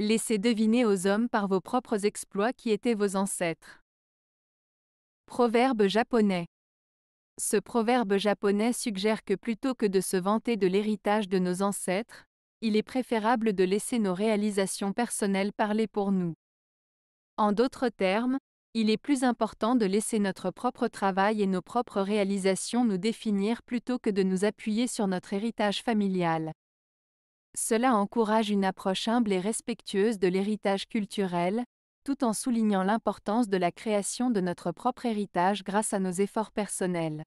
Laissez deviner aux hommes par vos propres exploits qui étaient vos ancêtres. Proverbe japonais. Ce proverbe japonais suggère que plutôt que de se vanter de l'héritage de nos ancêtres, il est préférable de laisser nos réalisations personnelles parler pour nous. En d'autres termes, il est plus important de laisser notre propre travail et nos propres réalisations nous définir plutôt que de nous appuyer sur notre héritage familial. Cela encourage une approche humble et respectueuse de l'héritage culturel, tout en soulignant l'importance de la création de notre propre héritage grâce à nos efforts personnels.